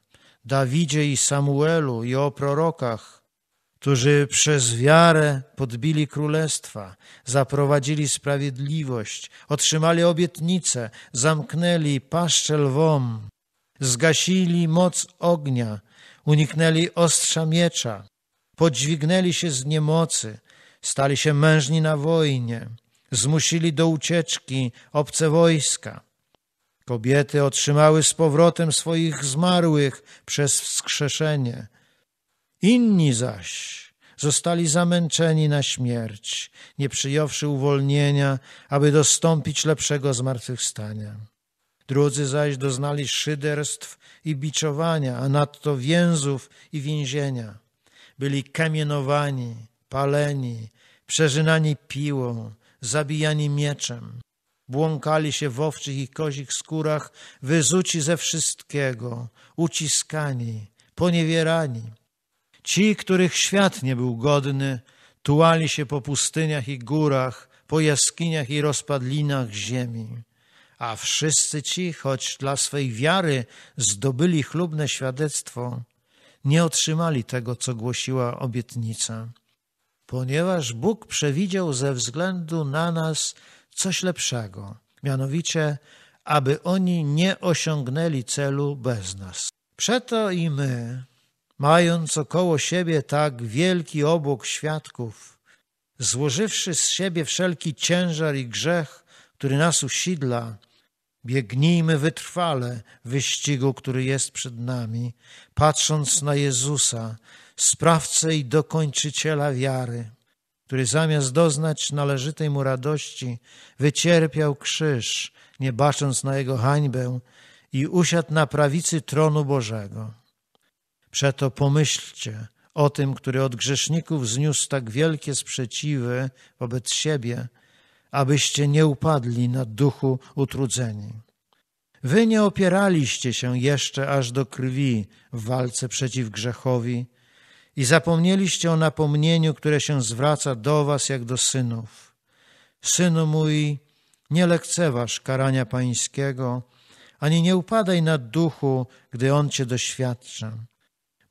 S1: Dawidzie i Samuelu i o prorokach, którzy przez wiarę podbili królestwa, zaprowadzili sprawiedliwość, otrzymali obietnice, zamknęli paszczę lwom, zgasili moc ognia, uniknęli ostrza miecza, podźwignęli się z niemocy, Stali się mężni na wojnie, zmusili do ucieczki obce wojska. Kobiety otrzymały z powrotem swoich zmarłych przez wskrzeszenie. Inni zaś zostali zamęczeni na śmierć, nie przyjąwszy uwolnienia, aby dostąpić lepszego zmartwychwstania. Drudzy zaś doznali szyderstw i biczowania, a nadto więzów i więzienia. Byli kamienowani, paleni, przeżynani piłą, zabijani mieczem. Błąkali się w owczych i kozich skórach, wyzuci ze wszystkiego, uciskani, poniewierani. Ci, których świat nie był godny, tułali się po pustyniach i górach, po jaskiniach i rozpadlinach ziemi. A wszyscy ci, choć dla swej wiary zdobyli chlubne świadectwo, nie otrzymali tego, co głosiła obietnica ponieważ Bóg przewidział ze względu na nas coś lepszego, mianowicie, aby oni nie osiągnęli celu bez nas. Przeto i my, mając około siebie tak wielki obłok świadków, złożywszy z siebie wszelki ciężar i grzech, który nas usidla, biegnijmy wytrwale wyścigu, który jest przed nami, patrząc na Jezusa, sprawcę i dokończyciela wiary, który zamiast doznać należytej mu radości, wycierpiał krzyż, nie bacząc na jego hańbę i usiadł na prawicy tronu Bożego. Przeto pomyślcie o tym, który od grzeszników zniósł tak wielkie sprzeciwy wobec siebie, abyście nie upadli na duchu utrudzeni. Wy nie opieraliście się jeszcze aż do krwi w walce przeciw grzechowi, i zapomnieliście o napomnieniu, które się zwraca do was jak do synów. Synu mój, nie lekceważ karania pańskiego, ani nie upadaj na duchu, gdy on cię doświadcza.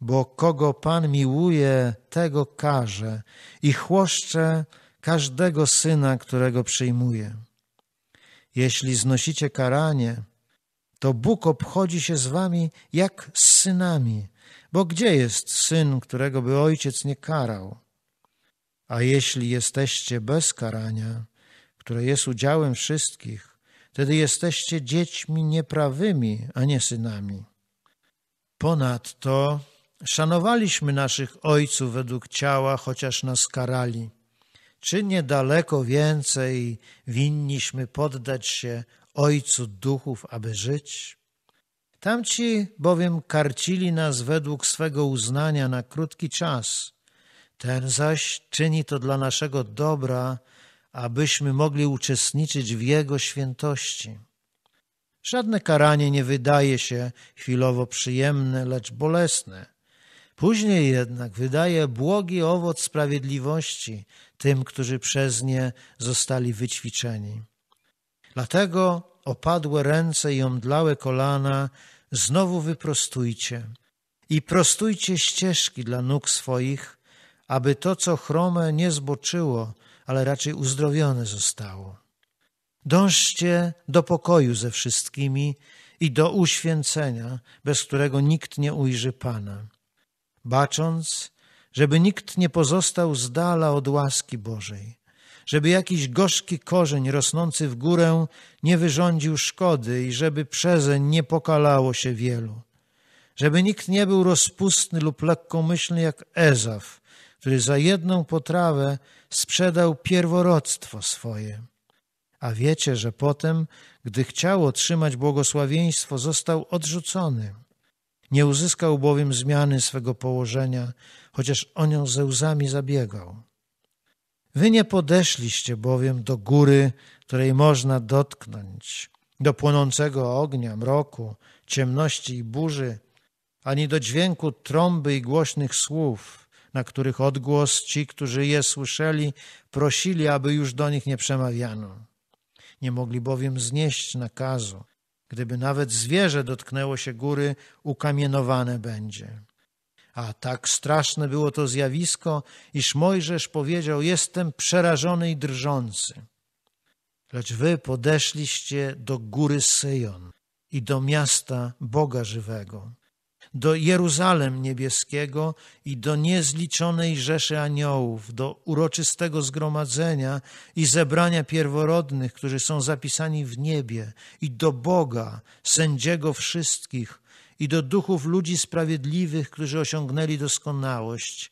S1: Bo kogo Pan miłuje, tego karze i chłoszcze każdego syna, którego przyjmuje. Jeśli znosicie karanie, to Bóg obchodzi się z wami jak z synami – bo gdzie jest syn, którego by ojciec nie karał? A jeśli jesteście bez karania, które jest udziałem wszystkich, wtedy jesteście dziećmi nieprawymi, a nie synami. Ponadto szanowaliśmy naszych ojców według ciała, chociaż nas karali. Czy niedaleko więcej winniśmy poddać się Ojcu duchów, aby żyć? Tamci bowiem karcili nas według swego uznania na krótki czas. Ten zaś czyni to dla naszego dobra, abyśmy mogli uczestniczyć w Jego świętości. Żadne karanie nie wydaje się chwilowo przyjemne, lecz bolesne. Później jednak wydaje błogi owoc sprawiedliwości tym, którzy przez nie zostali wyćwiczeni. Dlatego opadłe ręce i omdlałe kolana znowu wyprostujcie i prostujcie ścieżki dla nóg swoich, aby to, co chrome, nie zboczyło, ale raczej uzdrowione zostało. Dążcie do pokoju ze wszystkimi i do uświęcenia, bez którego nikt nie ujrzy Pana, bacząc, żeby nikt nie pozostał z dala od łaski Bożej, żeby jakiś gorzki korzeń rosnący w górę nie wyrządził szkody i żeby przezeń nie pokalało się wielu. Żeby nikt nie był rozpustny lub lekkomyślny jak Ezaf, który za jedną potrawę sprzedał pierworodstwo swoje. A wiecie, że potem, gdy chciał otrzymać błogosławieństwo, został odrzucony. Nie uzyskał bowiem zmiany swego położenia, chociaż o nią ze łzami zabiegał. Wy nie podeszliście bowiem do góry, której można dotknąć, do płonącego ognia, mroku, ciemności i burzy, ani do dźwięku trąby i głośnych słów, na których odgłos ci, którzy je słyszeli, prosili, aby już do nich nie przemawiano. Nie mogli bowiem znieść nakazu. Gdyby nawet zwierzę dotknęło się góry, ukamienowane będzie. A tak straszne było to zjawisko, iż Mojżesz powiedział: Jestem przerażony i drżący. Lecz wy podeszliście do góry Syjon i do miasta Boga Żywego, do Jeruzalem Niebieskiego i do niezliczonej rzeszy aniołów, do uroczystego zgromadzenia i zebrania pierworodnych, którzy są zapisani w niebie, i do Boga, sędziego wszystkich, i do duchów ludzi sprawiedliwych, którzy osiągnęli doskonałość,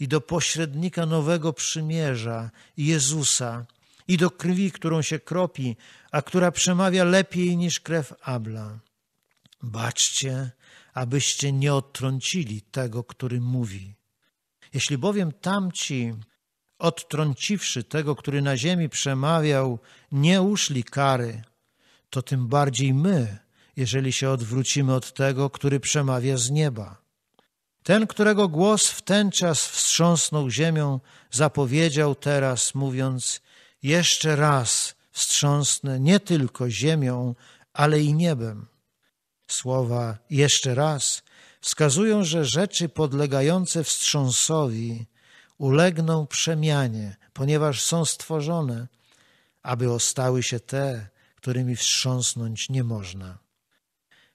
S1: i do pośrednika nowego przymierza, Jezusa, i do krwi, którą się kropi, a która przemawia lepiej niż krew Abla. Baczcie, abyście nie odtrącili tego, który mówi. Jeśli bowiem tamci, odtrąciwszy tego, który na ziemi przemawiał, nie uszli kary, to tym bardziej my, jeżeli się odwrócimy od tego, który przemawia z nieba. Ten, którego głos w ten czas wstrząsnął ziemią, zapowiedział teraz, mówiąc: Jeszcze raz wstrząsnę nie tylko ziemią, ale i niebem. Słowa jeszcze raz wskazują, że rzeczy podlegające wstrząsowi ulegną przemianie, ponieważ są stworzone, aby ostały się te, którymi wstrząsnąć nie można.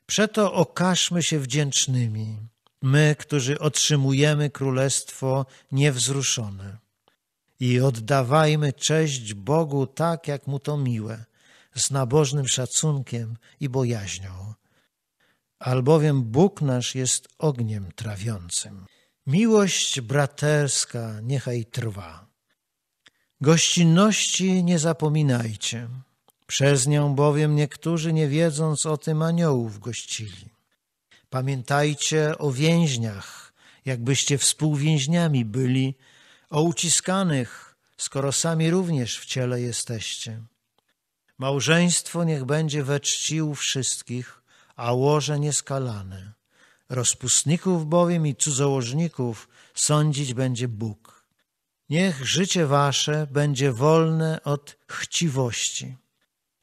S1: Przeto okażmy się wdzięcznymi, my, którzy otrzymujemy królestwo niewzruszone. I oddawajmy cześć Bogu tak, jak mu to miłe, z nabożnym szacunkiem i bojaźnią. Albowiem Bóg nasz jest ogniem trawiącym. Miłość braterska niechaj trwa. Gościnności nie zapominajcie przez nią bowiem niektórzy, nie wiedząc o tym, aniołów gościli. Pamiętajcie o więźniach, jakbyście współwięźniami byli, o uciskanych, skoro sami również w ciele jesteście. Małżeństwo niech będzie we czci u wszystkich, a łoże nieskalane. Rozpustników bowiem i cudzołożników sądzić będzie Bóg. Niech życie wasze będzie wolne od chciwości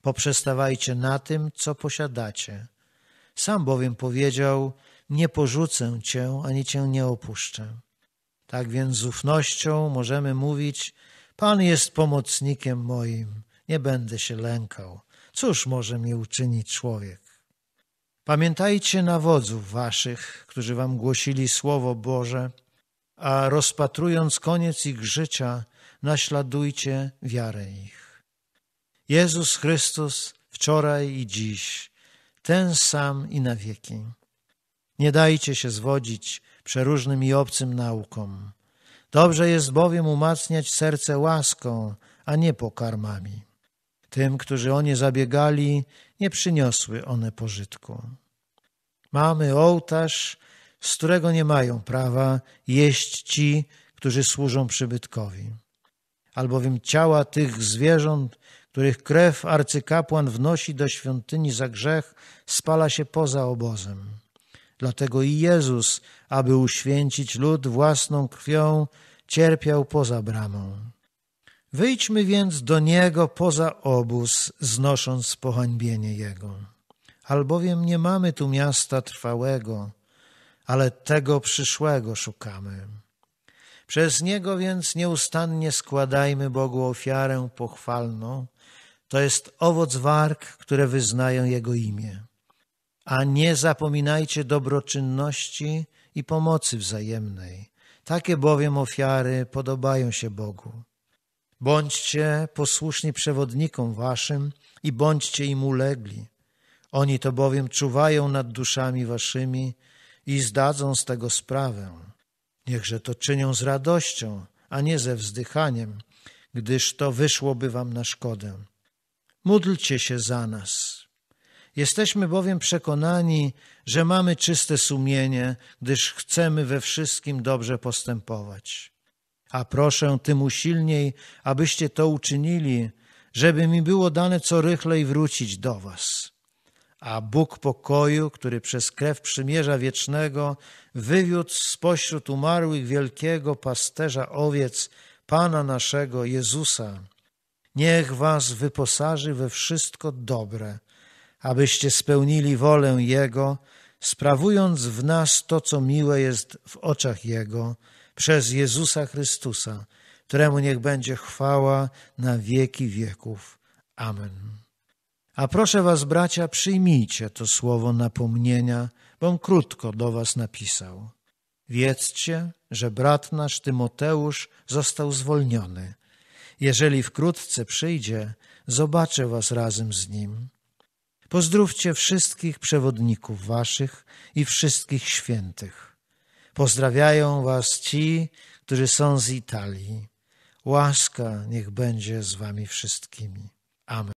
S1: poprzestawajcie na tym, co posiadacie. Sam bowiem powiedział, nie porzucę cię, ani cię nie opuszczę. Tak więc z ufnością możemy mówić, Pan jest pomocnikiem moim, nie będę się lękał. Cóż może mi uczynić człowiek? Pamiętajcie na wodzów waszych, którzy wam głosili Słowo Boże, a rozpatrując koniec ich życia, naśladujcie wiarę ich. Jezus Chrystus wczoraj i dziś, ten sam i na wieki. Nie dajcie się zwodzić przeróżnym i obcym naukom. Dobrze jest bowiem umacniać serce łaską, a nie pokarmami. Tym, którzy o nie zabiegali, nie przyniosły one pożytku. Mamy ołtarz, z którego nie mają prawa jeść ci, którzy służą przybytkowi. Albowiem ciała tych zwierząt których krew arcykapłan wnosi do świątyni za grzech, spala się poza obozem. Dlatego i Jezus, aby uświęcić lud własną krwią, cierpiał poza bramą. Wyjdźmy więc do Niego poza obóz, znosząc pohańbienie Jego. Albowiem nie mamy tu miasta trwałego, ale tego przyszłego szukamy. Przez Niego więc nieustannie składajmy Bogu ofiarę pochwalną, to jest owoc warg, które wyznają Jego imię. A nie zapominajcie dobroczynności i pomocy wzajemnej. Takie bowiem ofiary podobają się Bogu. Bądźcie posłuszni przewodnikom waszym i bądźcie im ulegli. Oni to bowiem czuwają nad duszami waszymi i zdadzą z tego sprawę. Niechże to czynią z radością, a nie ze wzdychaniem, gdyż to wyszłoby wam na szkodę módlcie się za nas. Jesteśmy bowiem przekonani, że mamy czyste sumienie, gdyż chcemy we wszystkim dobrze postępować. A proszę tym usilniej, abyście to uczynili, żeby mi było dane co rychlej wrócić do was. A Bóg pokoju, który przez krew przymierza wiecznego wywiódł spośród umarłych wielkiego pasterza owiec, Pana naszego Jezusa, Niech was wyposaży we wszystko dobre, abyście spełnili wolę Jego, sprawując w nas to, co miłe jest w oczach Jego, przez Jezusa Chrystusa, któremu niech będzie chwała na wieki wieków. Amen. A proszę was, bracia, przyjmijcie to słowo napomnienia, bom krótko do was napisał. Wiedzcie, że brat nasz Tymoteusz został zwolniony – jeżeli wkrótce przyjdzie, zobaczę was razem z nim. Pozdrówcie wszystkich przewodników waszych i wszystkich świętych. Pozdrawiają was ci, którzy są z Italii. Łaska niech będzie z wami wszystkimi. Amen.